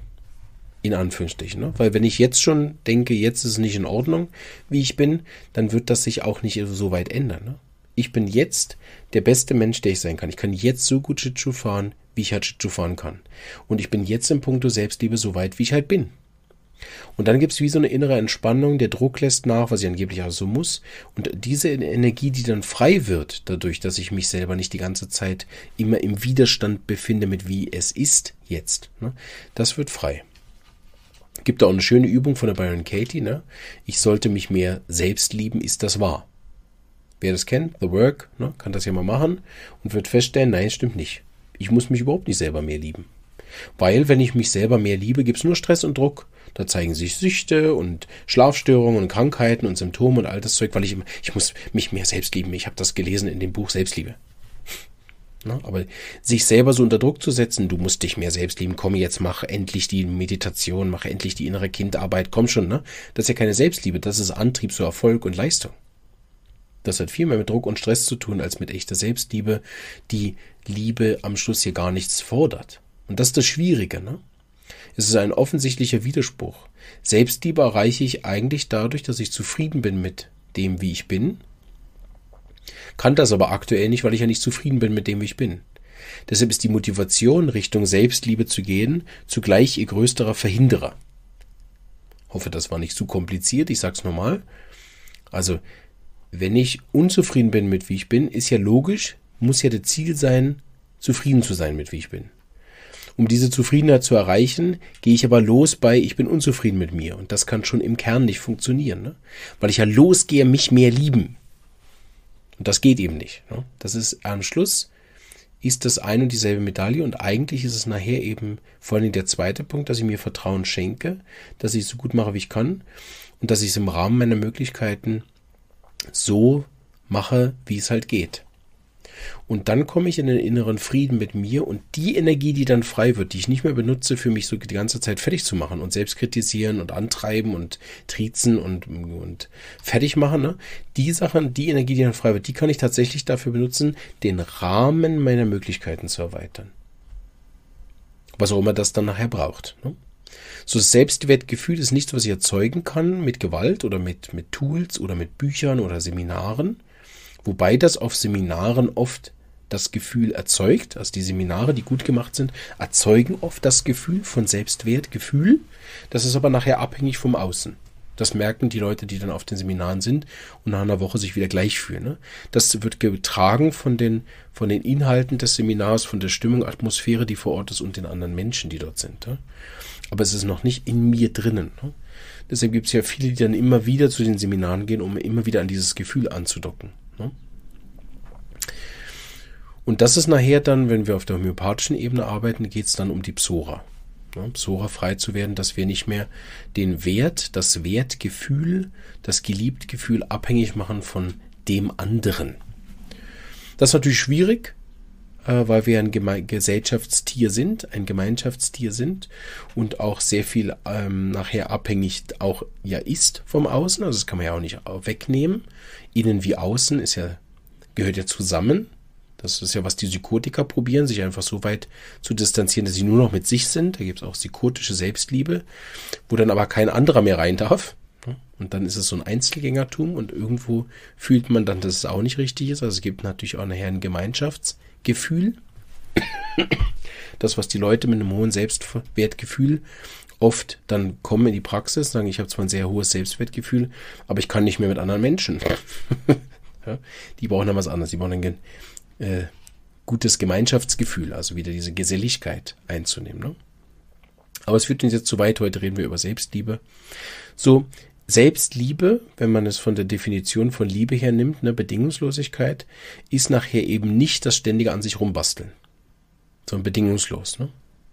[SPEAKER 1] In Anführungsstrichen. Ne? Weil wenn ich jetzt schon denke, jetzt ist es nicht in Ordnung, wie ich bin, dann wird das sich auch nicht so weit ändern. Ne? Ich bin jetzt der beste Mensch, der ich sein kann. Ich kann jetzt so gut Shih fahren, wie ich halt Shih fahren kann. Und ich bin jetzt im Punkto Selbstliebe so weit, wie ich halt bin. Und dann gibt es wie so eine innere Entspannung, der Druck lässt nach, was ich angeblich auch so muss. Und diese Energie, die dann frei wird, dadurch, dass ich mich selber nicht die ganze Zeit immer im Widerstand befinde mit wie es ist jetzt, ne? das wird frei. Gibt da auch eine schöne Übung von der Byron Katie, ne? Ich sollte mich mehr selbst lieben, ist das wahr? Wer das kennt, The Work, ne, kann das ja mal machen und wird feststellen, nein, stimmt nicht. Ich muss mich überhaupt nicht selber mehr lieben. Weil, wenn ich mich selber mehr liebe, gibt es nur Stress und Druck da zeigen sich Süchte und Schlafstörungen und Krankheiten und Symptome und all das Zeug, weil ich, ich muss mich mehr selbst lieben. Ich habe das gelesen in dem Buch Selbstliebe. Na, aber sich selber so unter Druck zu setzen, du musst dich mehr selbst lieben, komm jetzt, mach endlich die Meditation, mach endlich die innere Kindarbeit, komm schon, ne? Das ist ja keine Selbstliebe, das ist Antrieb zu Erfolg und Leistung. Das hat viel mehr mit Druck und Stress zu tun als mit echter Selbstliebe, die Liebe am Schluss hier gar nichts fordert. Und das ist das Schwierige, ne? Es ist ein offensichtlicher Widerspruch. Selbstliebe erreiche ich eigentlich dadurch, dass ich zufrieden bin mit dem, wie ich bin, kann das aber aktuell nicht, weil ich ja nicht zufrieden bin mit dem, wie ich bin. Deshalb ist die Motivation, Richtung Selbstliebe zu gehen, zugleich ihr größterer Verhinderer. Hoffe, das war nicht zu kompliziert, ich sag's nochmal. Also, wenn ich unzufrieden bin mit wie ich bin, ist ja logisch, muss ja das Ziel sein, zufrieden zu sein mit wie ich bin. Um diese Zufriedenheit zu erreichen, gehe ich aber los bei, ich bin unzufrieden mit mir. Und das kann schon im Kern nicht funktionieren, ne? weil ich ja losgehe, mich mehr lieben. Und das geht eben nicht. Ne? Das ist am Schluss ist das ein und dieselbe Medaille und eigentlich ist es nachher eben vor allem der zweite Punkt, dass ich mir Vertrauen schenke, dass ich es so gut mache, wie ich kann und dass ich es im Rahmen meiner Möglichkeiten so mache, wie es halt geht. Und dann komme ich in den inneren Frieden mit mir und die Energie, die dann frei wird, die ich nicht mehr benutze, für mich so die ganze Zeit fertig zu machen und selbst kritisieren und antreiben und triezen und, und fertig machen, ne? die Sachen, die Energie, die dann frei wird, die kann ich tatsächlich dafür benutzen, den Rahmen meiner Möglichkeiten zu erweitern. Was auch immer das dann nachher braucht. Ne? So Selbstwertgefühl ist nichts, was ich erzeugen kann mit Gewalt oder mit, mit Tools oder mit Büchern oder Seminaren. Wobei das auf Seminaren oft das Gefühl erzeugt, also die Seminare, die gut gemacht sind, erzeugen oft das Gefühl von Selbstwertgefühl. Das ist aber nachher abhängig vom Außen. Das merken die Leute, die dann auf den Seminaren sind und nach einer Woche sich wieder gleich fühlen. Ne? Das wird getragen von den, von den Inhalten des Seminars, von der Stimmung, Atmosphäre, die vor Ort ist und den anderen Menschen, die dort sind. Ne? Aber es ist noch nicht in mir drinnen. Ne? Deshalb gibt es ja viele, die dann immer wieder zu den Seminaren gehen, um immer wieder an dieses Gefühl anzudocken. Und das ist nachher dann, wenn wir auf der homöopathischen Ebene arbeiten, geht es dann um die Psora. Ja, Psora frei zu werden, dass wir nicht mehr den Wert, das Wertgefühl, das Geliebtgefühl abhängig machen von dem anderen. Das ist natürlich schwierig, äh, weil wir ein Geme Gesellschaftstier sind, ein Gemeinschaftstier sind und auch sehr viel ähm, nachher abhängig auch ja ist vom Außen. Also das kann man ja auch nicht wegnehmen. Innen wie außen ist ja, gehört ja zusammen. Das ist ja, was die Psychotiker probieren, sich einfach so weit zu distanzieren, dass sie nur noch mit sich sind. Da gibt es auch psychotische Selbstliebe, wo dann aber kein anderer mehr rein darf. Und dann ist es so ein Einzelgängertum und irgendwo fühlt man dann, dass es auch nicht richtig ist. Also es gibt natürlich auch nachher ein Gemeinschaftsgefühl. Das, was die Leute mit einem hohen Selbstwertgefühl oft dann kommen in die Praxis, sagen, ich habe zwar ein sehr hohes Selbstwertgefühl, aber ich kann nicht mehr mit anderen Menschen. die brauchen dann was anderes. Die brauchen ein äh, gutes Gemeinschaftsgefühl, also wieder diese Geselligkeit einzunehmen. Ne? Aber es führt uns jetzt zu weit, heute reden wir über Selbstliebe. So, Selbstliebe, wenn man es von der Definition von Liebe her nimmt, ne, Bedingungslosigkeit, ist nachher eben nicht das ständige an sich rumbasteln, sondern bedingungslos. Ne?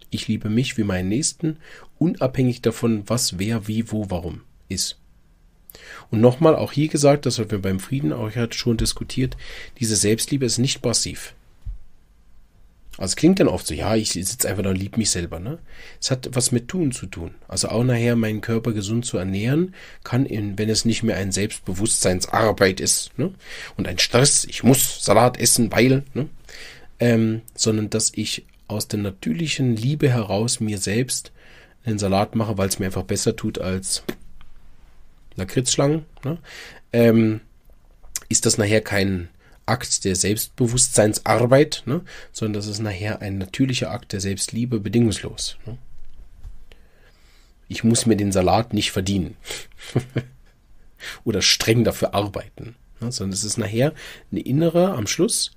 [SPEAKER 1] Ich liebe mich wie meinen Nächsten, unabhängig davon, was, wer, wie, wo, warum ist. Und nochmal, auch hier gesagt, das hat wir beim Frieden auch schon diskutiert, diese Selbstliebe ist nicht passiv. Also klingt dann oft so, ja, ich sitze einfach da und liebe mich selber. Ne? Es hat was mit Tun zu tun. Also auch nachher meinen Körper gesund zu ernähren, kann, in, wenn es nicht mehr ein Selbstbewusstseinsarbeit ist ne? und ein Stress, ich muss Salat essen, weil, ne? ähm, sondern dass ich aus der natürlichen Liebe heraus mir selbst einen Salat mache, weil es mir einfach besser tut als Lakritzschlangen, ne? ähm, ist das nachher kein Akt der Selbstbewusstseinsarbeit, ne? sondern das ist nachher ein natürlicher Akt der Selbstliebe, bedingungslos. Ne? Ich muss mir den Salat nicht verdienen oder streng dafür arbeiten, ne? sondern es ist nachher eine innere, am Schluss,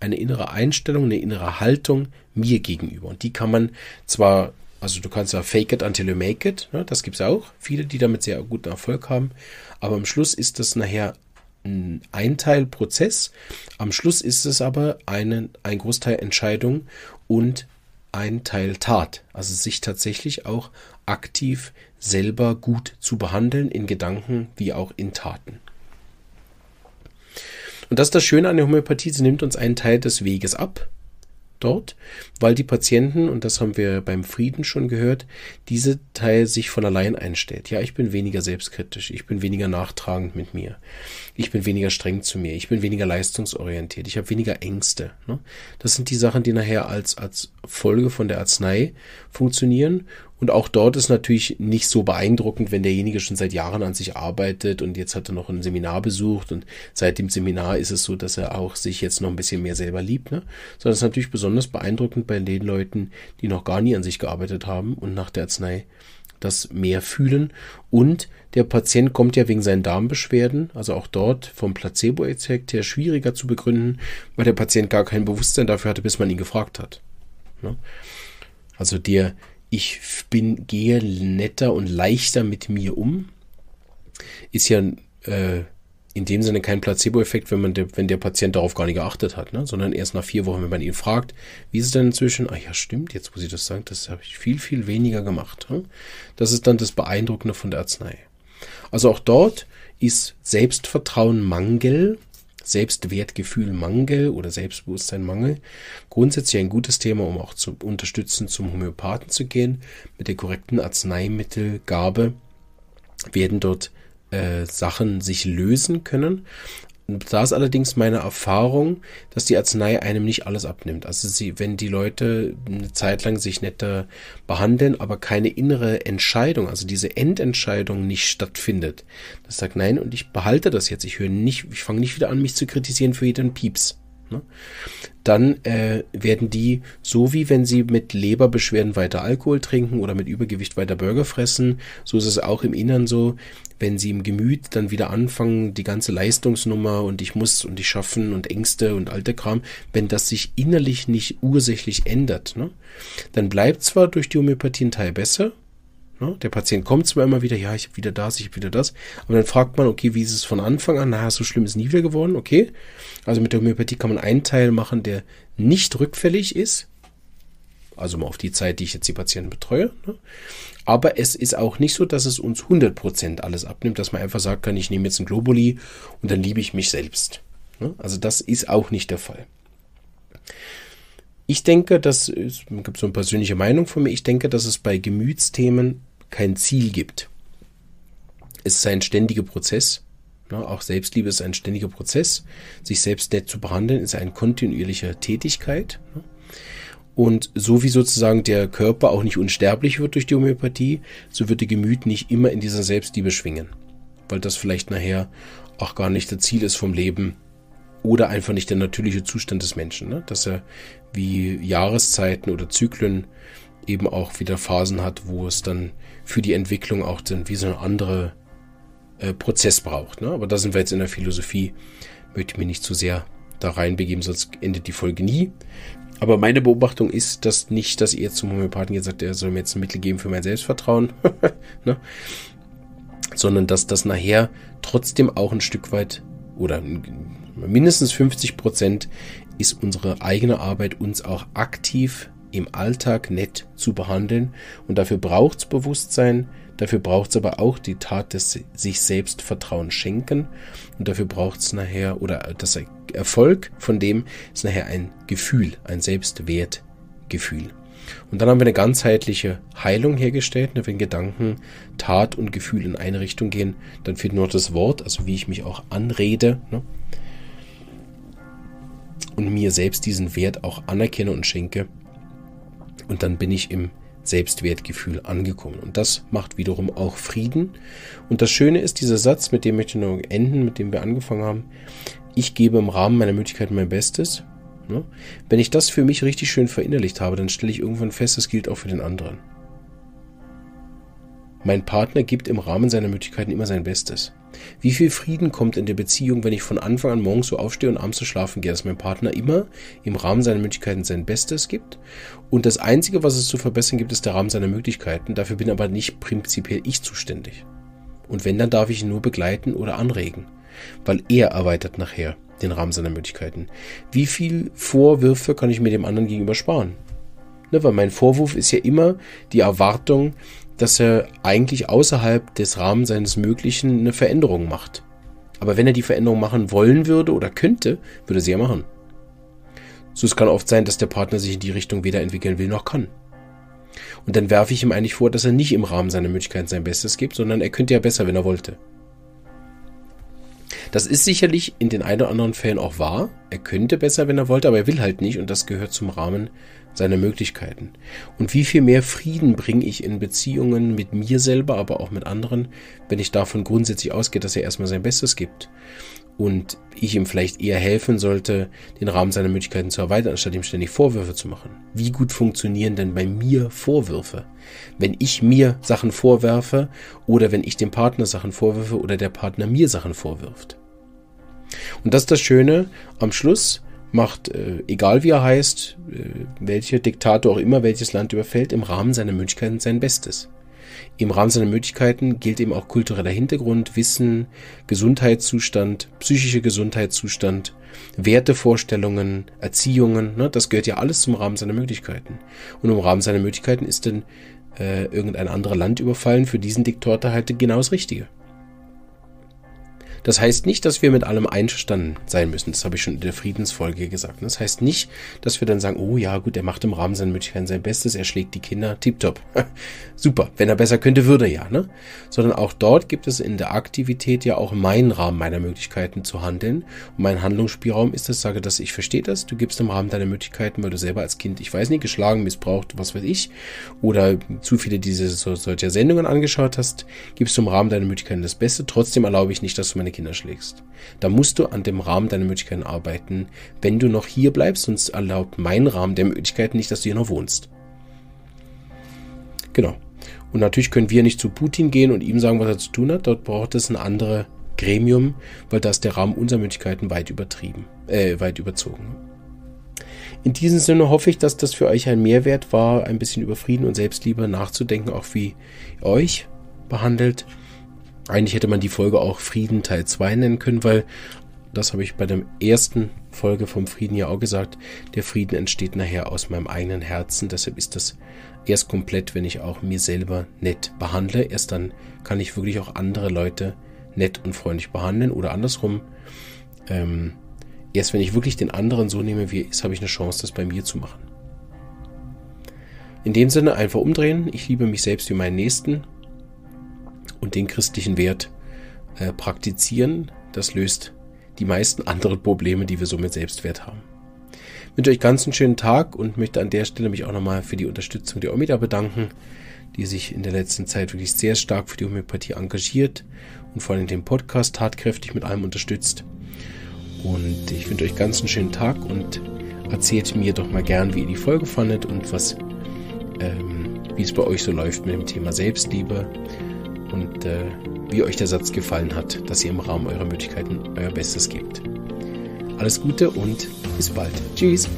[SPEAKER 1] eine innere Einstellung, eine innere Haltung mir gegenüber. Und die kann man zwar also du kannst ja fake it until you make it. Ne? Das gibt es auch. Viele, die damit sehr guten Erfolg haben. Aber am Schluss ist das nachher ein Einteilprozess. Am Schluss ist es aber eine, ein Großteil Entscheidung und ein Teil Tat. Also sich tatsächlich auch aktiv selber gut zu behandeln in Gedanken wie auch in Taten. Und das ist das Schöne an der Homöopathie, sie nimmt uns einen Teil des Weges ab dort, weil die Patienten, und das haben wir beim Frieden schon gehört, diese Teil sich von allein einstellt. Ja, ich bin weniger selbstkritisch, ich bin weniger nachtragend mit mir, ich bin weniger streng zu mir, ich bin weniger leistungsorientiert, ich habe weniger Ängste. Ne? Das sind die Sachen, die nachher als, als Folge von der Arznei funktionieren und auch dort ist natürlich nicht so beeindruckend, wenn derjenige schon seit Jahren an sich arbeitet und jetzt hat er noch ein Seminar besucht und seit dem Seminar ist es so, dass er auch sich jetzt noch ein bisschen mehr selber liebt. Ne? Sondern es ist natürlich besonders beeindruckend bei den Leuten, die noch gar nie an sich gearbeitet haben und nach der Arznei das mehr fühlen. Und der Patient kommt ja wegen seinen Darmbeschwerden, also auch dort vom Placebo-Effekt her schwieriger zu begründen, weil der Patient gar kein Bewusstsein dafür hatte, bis man ihn gefragt hat. Ne? Also der, ich bin, gehe netter und leichter mit mir um, ist ja äh, in dem Sinne kein Placebo-Effekt, wenn, man de, wenn der Patient darauf gar nicht geachtet hat, ne? sondern erst nach vier Wochen, wenn man ihn fragt, wie ist es denn inzwischen? Ah ja, stimmt, jetzt muss ich das sagen, das habe ich viel, viel weniger gemacht. Ne? Das ist dann das Beeindruckende von der Arznei. Also auch dort ist Selbstvertrauen Mangel Selbstwertgefühlmangel oder Selbstbewusstseinmangel. Grundsätzlich ein gutes Thema, um auch zu unterstützen, zum Homöopathen zu gehen. Mit der korrekten Arzneimittelgabe werden dort äh, Sachen sich lösen können. Da ist allerdings meine Erfahrung, dass die Arznei einem nicht alles abnimmt. Also sie, wenn die Leute eine Zeit lang sich netter behandeln, aber keine innere Entscheidung, also diese Endentscheidung nicht stattfindet, das sagt nein und ich behalte das jetzt. Ich höre nicht, ich fange nicht wieder an, mich zu kritisieren für jeden Pieps. Ne? Dann äh, werden die so wie wenn sie mit Leberbeschwerden weiter Alkohol trinken oder mit Übergewicht weiter Burger fressen, so ist es auch im Innern so wenn sie im Gemüt dann wieder anfangen, die ganze Leistungsnummer und ich muss und ich schaffen und Ängste und alte Kram, wenn das sich innerlich nicht ursächlich ändert, ne, dann bleibt zwar durch die Homöopathie ein Teil besser, ne, der Patient kommt zwar immer wieder, ja, ich habe wieder das, ich habe wieder das, aber dann fragt man, okay, wie ist es von Anfang an? Na, so schlimm ist nie wieder geworden, okay. Also mit der Homöopathie kann man einen Teil machen, der nicht rückfällig ist, also mal auf die Zeit, die ich jetzt die Patienten betreue. Ne? Aber es ist auch nicht so, dass es uns 100% alles abnimmt, dass man einfach sagen kann, ich nehme jetzt ein Globuli und dann liebe ich mich selbst. Ne? Also das ist auch nicht der Fall. Ich denke, das gibt so eine persönliche Meinung von mir, ich denke, dass es bei Gemütsthemen kein Ziel gibt. Es ist ein ständiger Prozess. Ne? Auch Selbstliebe ist ein ständiger Prozess. Sich selbst nett zu behandeln ist eine kontinuierliche Tätigkeit. Ne? Und so wie sozusagen der Körper auch nicht unsterblich wird durch die Homöopathie, so wird die Gemüt nicht immer in dieser Selbstliebe schwingen. Weil das vielleicht nachher auch gar nicht das Ziel ist vom Leben oder einfach nicht der natürliche Zustand des Menschen. Ne? Dass er wie Jahreszeiten oder Zyklen eben auch wieder Phasen hat, wo es dann für die Entwicklung auch dann wie so ein anderer äh, Prozess braucht. Ne? Aber da sind wir jetzt in der Philosophie, möchte ich mich nicht zu sehr da reinbegeben, sonst endet die Folge nie. Aber meine Beobachtung ist, dass nicht, dass ihr zum Homöopathen gesagt, er soll mir jetzt ein Mittel geben für mein Selbstvertrauen, ne? sondern dass das nachher trotzdem auch ein Stück weit oder mindestens 50 Prozent ist unsere eigene Arbeit, uns auch aktiv im Alltag nett zu behandeln. Und dafür braucht es Bewusstsein, Dafür braucht es aber auch die Tat des sich selbst Vertrauen schenken. Und dafür braucht es nachher, oder das Erfolg von dem ist nachher ein Gefühl, ein Selbstwertgefühl. Und dann haben wir eine ganzheitliche Heilung hergestellt. Und wenn Gedanken, Tat und Gefühl in eine Richtung gehen, dann fehlt nur noch das Wort, also wie ich mich auch anrede. Ne? Und mir selbst diesen Wert auch anerkenne und schenke. Und dann bin ich im Selbstwertgefühl angekommen. Und das macht wiederum auch Frieden. Und das Schöne ist, dieser Satz, mit dem möchte ich noch enden, mit dem wir angefangen haben. Ich gebe im Rahmen meiner Möglichkeiten mein Bestes. Wenn ich das für mich richtig schön verinnerlicht habe, dann stelle ich irgendwann fest, das gilt auch für den anderen. Mein Partner gibt im Rahmen seiner Möglichkeiten immer sein Bestes. Wie viel Frieden kommt in der Beziehung, wenn ich von Anfang an morgens so aufstehe und abends zu so schlafen gehe, dass mein Partner immer im Rahmen seiner Möglichkeiten sein Bestes gibt? Und das Einzige, was es zu verbessern gibt, ist der Rahmen seiner Möglichkeiten. Dafür bin aber nicht prinzipiell ich zuständig. Und wenn, dann darf ich ihn nur begleiten oder anregen, weil er erweitert nachher den Rahmen seiner Möglichkeiten. Wie viel Vorwürfe kann ich mir dem anderen gegenüber sparen? Ne, weil mein Vorwurf ist ja immer die Erwartung, dass er eigentlich außerhalb des Rahmens seines Möglichen eine Veränderung macht. Aber wenn er die Veränderung machen wollen würde oder könnte, würde sie ja machen. So es kann oft sein, dass der Partner sich in die Richtung weder entwickeln will noch kann. Und dann werfe ich ihm eigentlich vor, dass er nicht im Rahmen seiner Möglichkeiten sein Bestes gibt, sondern er könnte ja besser, wenn er wollte. Das ist sicherlich in den ein oder anderen Fällen auch wahr. Er könnte besser, wenn er wollte, aber er will halt nicht und das gehört zum Rahmen seine Möglichkeiten. Und wie viel mehr Frieden bringe ich in Beziehungen mit mir selber, aber auch mit anderen, wenn ich davon grundsätzlich ausgehe, dass er erstmal sein Bestes gibt. Und ich ihm vielleicht eher helfen sollte, den Rahmen seiner Möglichkeiten zu erweitern, anstatt ihm ständig Vorwürfe zu machen. Wie gut funktionieren denn bei mir Vorwürfe? Wenn ich mir Sachen vorwerfe oder wenn ich dem Partner Sachen vorwerfe oder der Partner mir Sachen vorwirft. Und das ist das Schöne am Schluss macht, äh, egal wie er heißt, äh, welcher Diktator auch immer welches Land überfällt, im Rahmen seiner Möglichkeiten sein Bestes. Im Rahmen seiner Möglichkeiten gilt eben auch kultureller Hintergrund, Wissen, Gesundheitszustand, psychische Gesundheitszustand, Wertevorstellungen, Erziehungen. Ne? Das gehört ja alles zum Rahmen seiner Möglichkeiten. Und im Rahmen seiner Möglichkeiten ist denn äh, irgendein anderer Land überfallen für diesen Diktator halt genau das Richtige. Das heißt nicht, dass wir mit allem einverstanden sein müssen. Das habe ich schon in der Friedensfolge gesagt. Das heißt nicht, dass wir dann sagen, oh ja, gut, er macht im Rahmen seiner Möglichkeiten sein Bestes, er schlägt die Kinder, tipptopp. Super, wenn er besser könnte, würde er ja. Ne? Sondern auch dort gibt es in der Aktivität ja auch meinen Rahmen meiner Möglichkeiten zu handeln. Und mein Handlungsspielraum ist, dass ich sage, dass ich verstehe das, du gibst im Rahmen deiner Möglichkeiten, weil du selber als Kind, ich weiß nicht, geschlagen, missbraucht, was weiß ich, oder zu viele diese, solcher Sendungen angeschaut hast, gibst du im Rahmen deiner Möglichkeiten das Beste. Trotzdem erlaube ich nicht, dass du meine Kinder schlägst. Da musst du an dem Rahmen deiner Möglichkeiten arbeiten, wenn du noch hier bleibst, sonst erlaubt mein Rahmen der Möglichkeiten nicht, dass du hier noch wohnst. Genau. Und natürlich können wir nicht zu Putin gehen und ihm sagen, was er zu tun hat. Dort braucht es ein anderes Gremium, weil da ist der Rahmen unserer Möglichkeiten weit übertrieben, äh, weit überzogen. In diesem Sinne hoffe ich, dass das für euch ein Mehrwert war, ein bisschen über Frieden und Selbstliebe nachzudenken, auch wie ihr euch behandelt eigentlich hätte man die Folge auch Frieden Teil 2 nennen können, weil das habe ich bei der ersten Folge vom Frieden ja auch gesagt, der Frieden entsteht nachher aus meinem eigenen Herzen, deshalb ist das erst komplett, wenn ich auch mir selber nett behandle, erst dann kann ich wirklich auch andere Leute nett und freundlich behandeln oder andersrum. Ähm, erst wenn ich wirklich den anderen so nehme, wie er ist, habe ich eine Chance, das bei mir zu machen. In dem Sinne einfach umdrehen, ich liebe mich selbst wie meinen Nächsten und den christlichen Wert äh, praktizieren, das löst die meisten anderen Probleme, die wir so mit Selbstwert haben. Ich wünsche euch ganz einen schönen Tag und möchte an der Stelle mich auch nochmal für die Unterstützung der Omida bedanken, die sich in der letzten Zeit wirklich sehr stark für die Homöopathie engagiert und vor allem den Podcast tatkräftig mit allem unterstützt. Und ich wünsche euch ganz einen schönen Tag und erzählt mir doch mal gern, wie ihr die Folge fandet und was, ähm, wie es bei euch so läuft mit dem Thema Selbstliebe und äh, wie euch der Satz gefallen hat, dass ihr im Rahmen eurer Möglichkeiten euer Bestes gebt. Alles Gute und bis bald. Tschüss.